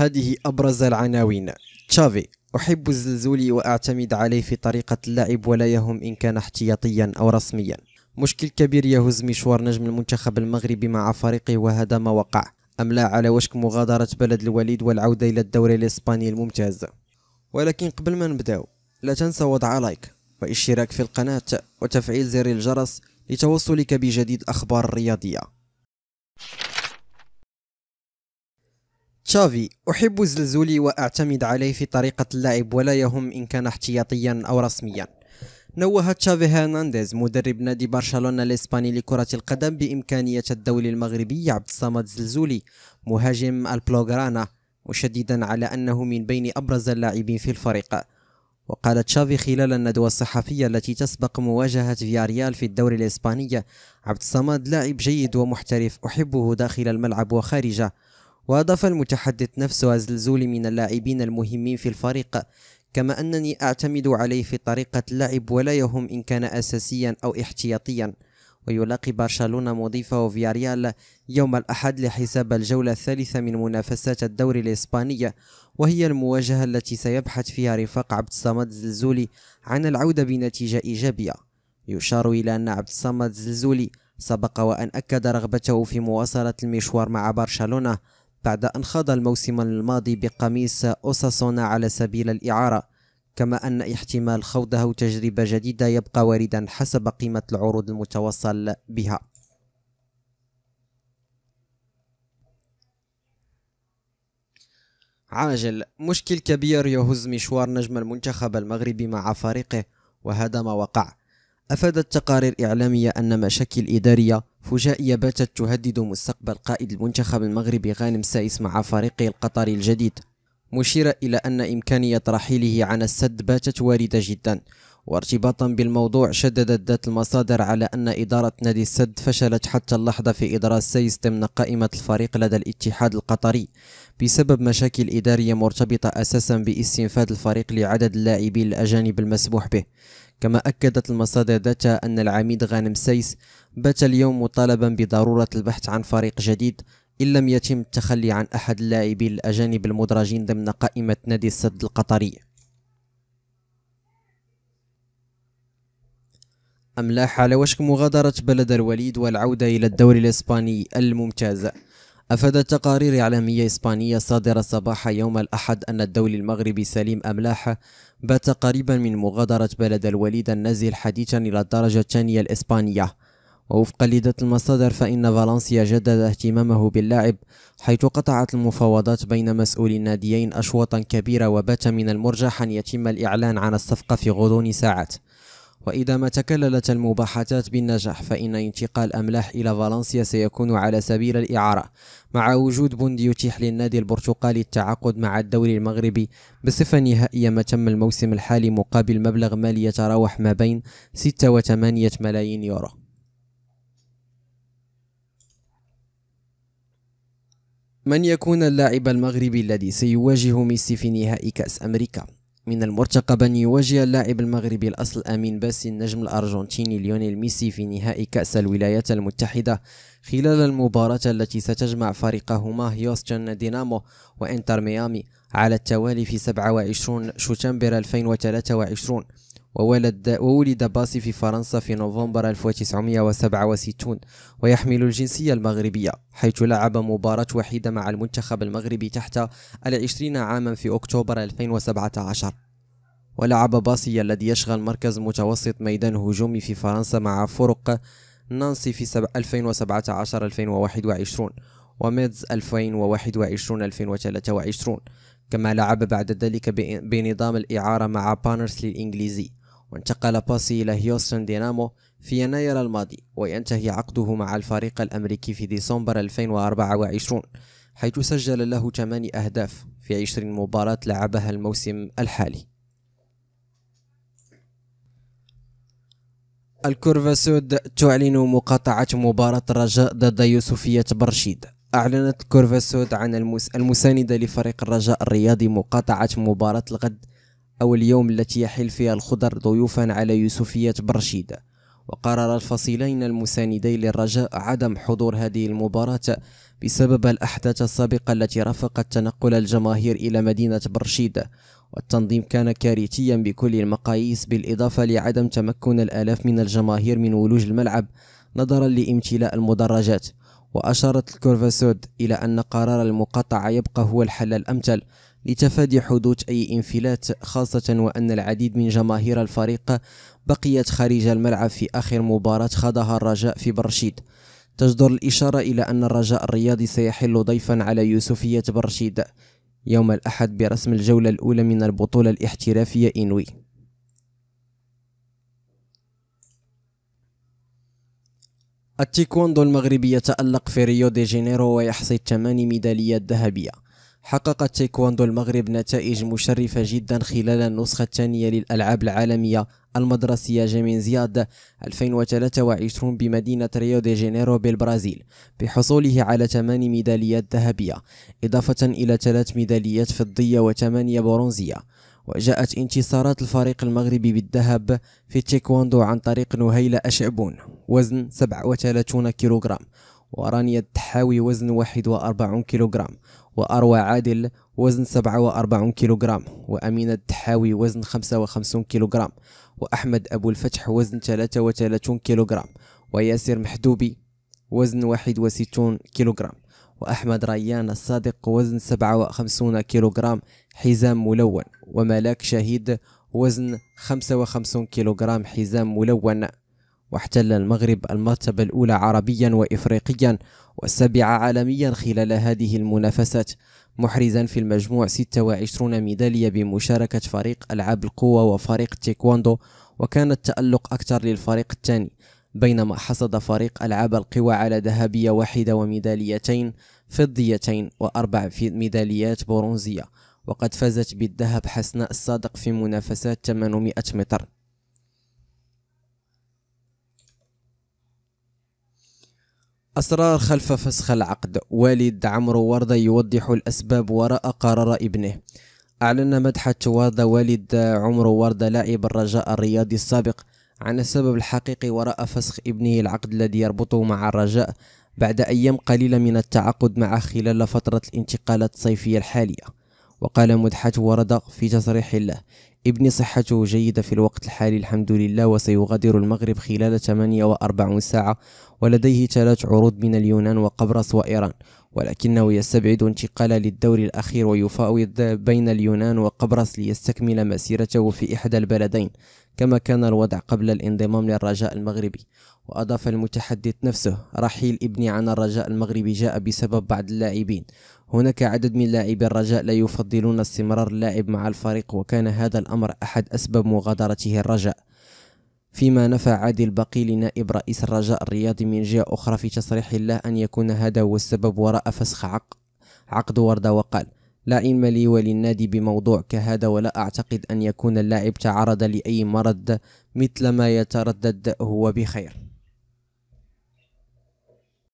هذه أبرز العناوين تشافي أحب الزلزولي وأعتمد عليه في طريقة اللعب ولا يهم إن كان احتياطيا أو رسميا مشكل كبير يهز مشوار نجم المنتخب المغربي مع فريقه وهذا ما وقع أم لا على وشك مغادرة بلد الوليد والعودة إلى الدوري الإسباني الممتاز ولكن قبل ما نبداو لا تنسى وضع لايك واشتراك في القناة وتفعيل زر الجرس لتوصلك بجديد أخبار رياضية تشافي أحب زلزولي وأعتمد عليه في طريقة اللعب ولا يهم إن كان احتياطيا أو رسميا نوه تشافي هرنانديز مدرب نادي برشلونة الإسباني لكرة القدم بإمكانية الدولي المغربي عبد الصمد زلزولي مهاجم البلوغرانا مشددا على أنه من بين أبرز اللاعبين في الفريق وقال تشافي خلال الندوة الصحفية التي تسبق مواجهة فياريال في الدوري الإسباني عبد الصمد لاعب جيد ومحترف أحبه داخل الملعب وخارجه وأضاف المتحدث نفسه زلزولي من اللاعبين المهمين في الفريق كما أنني أعتمد عليه في طريقة اللعب ولا يهم إن كان أساسيا أو احتياطيا ويلاقي برشلونة مضيفه فياريال يوم الأحد لحساب الجولة الثالثة من منافسات الدوري الإسبانية وهي المواجهة التي سيبحث فيها رفاق عبد الصمد زلزولي عن العودة بنتيجة إيجابية يشار إلى أن عبد الصمد زلزولي سبق وأن أكد رغبته في مواصلة المشوار مع برشلونة بعد أن خاض الموسم الماضي بقميص أوساسونا على سبيل الإعارة كما أن احتمال خوضه تجربة جديدة يبقى واردا حسب قيمة العروض المتوصل بها عاجل مشكل كبير يهز مشوار نجم المنتخب المغربي مع فريقه وهذا ما وقع أفادت تقارير إعلامية أن مشاكل إدارية فجائية باتت تهدد مستقبل قائد المنتخب المغربي غانم سائس مع فريقه القطري الجديد مشيرة إلى أن إمكانية رحيله عن السد باتت واردة جدا وارتباطا بالموضوع شددت ذات المصادر على أن إدارة نادي السد فشلت حتى اللحظة في إدراس سايس ضمن قائمة الفريق لدى الاتحاد القطري بسبب مشاكل إدارية مرتبطة أساسا باستنفاد الفريق لعدد اللاعبين الأجانب المسموح به كما أكدت المصادر ذاتها أن العميد غانم سيس بات اليوم مطالبا بضرورة البحث عن فريق جديد إن لم يتم التخلي عن أحد اللاعبين الأجانب المدرجين ضمن قائمة نادي السد القطري أملاح على وشك مغادرة بلد الوليد والعودة إلى الدوري الإسباني الممتاز أفادت تقارير إعلامية إسبانية صادرة صباح يوم الأحد أن الدولي المغربي سليم أملاح بات قريبا من مغادرة بلد الوليد النازل حديثا إلى الدرجة الثانية الإسبانية ووفقا لذات المصادر فإن فالنسيا جدد اهتمامه باللاعب حيث قطعت المفاوضات بين مسؤولي الناديين أشواطا كبيرة وبات من المرجح أن يتم الإعلان عن الصفقة في غضون ساعات وإذا ما تكللت المباحثات بالنجاح فإن انتقال أملاح إلى فالنسيا سيكون على سبيل الإعارة مع وجود بند يتيح للنادي البرتقالي التعاقد مع الدوري المغربي بصفة نهائية ما تم الموسم الحالي مقابل مبلغ مالي يتراوح ما بين 6 و 8 ملايين يورو من يكون اللاعب المغربي الذي سيواجه ميسي في نهائي كأس أمريكا من المرتقب أن يواجه اللاعب المغربي الأصل أمين باسي النجم الأرجنتيني ليونيل ميسي في نهائي كأس الولايات المتحدة خلال المباراة التي ستجمع فريقهما هيوستن دينامو وإنتر ميامي على التوالي في 27 شتنبر 2023 وولد, وولد باسي في فرنسا في نوفمبر 1967 ويحمل الجنسية المغربية حيث لعب مباراة وحيدة مع المنتخب المغربي تحت العشرين عاما في أكتوبر 2017 ولعب باسي الذي يشغل مركز متوسط ميدان هجومي في فرنسا مع فرق نانسي في 2017-2021 وميدز 2021-2023 كما لعب بعد ذلك بنظام الإعارة مع بانرس للإنجليزي وانتقل باسي إلى هيوستن دينامو في يناير الماضي وينتهي عقده مع الفريق الأمريكي في ديسمبر 2024 حيث سجل له 8 أهداف في 20 مباراة لعبها الموسم الحالي الكورفا سود تعلن مقاطعة مباراة الرجاء ضد يوسفية برشيد أعلنت الكورفا سود عن المساندة لفريق الرجاء الرياضي مقاطعة مباراة الغد أو اليوم التي يحل فيها الخضر ضيوفا على يوسفية برشيد وقرر الفصيلين المساندين للرجاء عدم حضور هذه المباراة بسبب الأحداث السابقة التي رافقت تنقل الجماهير إلى مدينة برشيد والتنظيم كان كارثيا بكل المقاييس بالإضافة لعدم تمكن الآلاف من الجماهير من ولوج الملعب نظرا لامتلاء المدرجات وأشارت الكورفاسود إلى أن قرار المقاطعة يبقى هو الحل الأمثل لتفادي حدوث أي انفلات خاصة وأن العديد من جماهير الفريق بقيت خارج الملعب في آخر مباراة خاضها الرجاء في برشيد تجدر الإشارة إلى أن الرجاء الرياضي سيحل ضيفا على يوسفية برشيد يوم الأحد برسم الجولة الأولى من البطولة الاحترافية إنوي التيكواندو المغربي يتألق في ريو دي جانيرو ويحصد ثماني ميداليات ذهبية حقق تايكواندو المغرب نتائج مشرفة جدا خلال النسخة الثانية للألعاب العالمية المدرسية جيمين زياد 2023 بمدينة ريو دي جانيرو بالبرازيل بحصوله على 8 ميداليات ذهبية إضافة إلى 3 ميداليات فضية و8 برونزية وجاءت انتصارات الفريق المغربي بالذهب في التايكواندو عن طريق نهيلة أشعبون وزن 37 كيلوغرام ورانيا التحاوي وزن واحد وأربعون كيلوغرام وأروى عادل وزن سبعة وأربعون كيلوغرام وأمينة التحاوي وزن خمسة وخمسون كيلوغرام وأحمد أبو الفتح وزن ثلاثة وثلاثون كيلوغرام وياسر محدوبي وزن واحد وستون كيلوغرام وأحمد ريان الصادق وزن سبعة وخمسون كيلوغرام حزام ملون وملاك شهيد وزن خمسة وخمسون كيلوغرام حزام ملون واحتل المغرب المرتبة الأولى عربيا وإفريقيا والسابعة عالميا خلال هذه المنافسات محرزا في المجموع 26 ميدالية بمشاركة فريق ألعاب القوة وفريق تيكواندو وكان التألق أكثر للفريق الثاني بينما حصد فريق ألعاب القوى على ذهبية واحدة وميداليتين فضيتين وأربع ميداليات برونزية وقد فازت بالذهب حسناء الصادق في منافسات 800 متر أسرار خلف فسخ العقد والد عمرو وردة يوضح الأسباب وراء قرار ابنه أعلن مدحت وردة والد عمرو وردة لاعب الرجاء الرياضي السابق عن السبب الحقيقي وراء فسخ ابنه العقد الذي يربطه مع الرجاء بعد أيام قليلة من التعاقد معه خلال فترة الانتقالات الصيفية الحالية وقال مدحت وردة في تصريح له ابني صحته جيدة في الوقت الحالي الحمد لله وسيغادر المغرب خلال 48 ساعة ولديه ثلاث عروض من اليونان وقبرص وإيران ولكنه يستبعد انتقاله للدور الأخير ويفاوض بين اليونان وقبرص ليستكمل مسيرته في إحدى البلدين كما كان الوضع قبل الانضمام للرجاء المغربي وأضاف المتحدث نفسه رحيل ابني عن الرجاء المغربي جاء بسبب بعض اللاعبين هناك عدد من لاعبي الرجاء لا يفضلون استمرار اللاعب مع الفريق وكان هذا الأمر أحد أسباب مغادرته الرجاء فيما نفى عادل بقيل نائب رئيس الرجاء الرياضي من جهة أخرى في تصريح له أن يكون هذا هو السبب وراء فسخ عق... عقد وردة وقال لا علم لي وللنادي بموضوع كهذا ولا أعتقد أن يكون اللاعب تعرض لأي مرض مثل ما يتردد هو بخير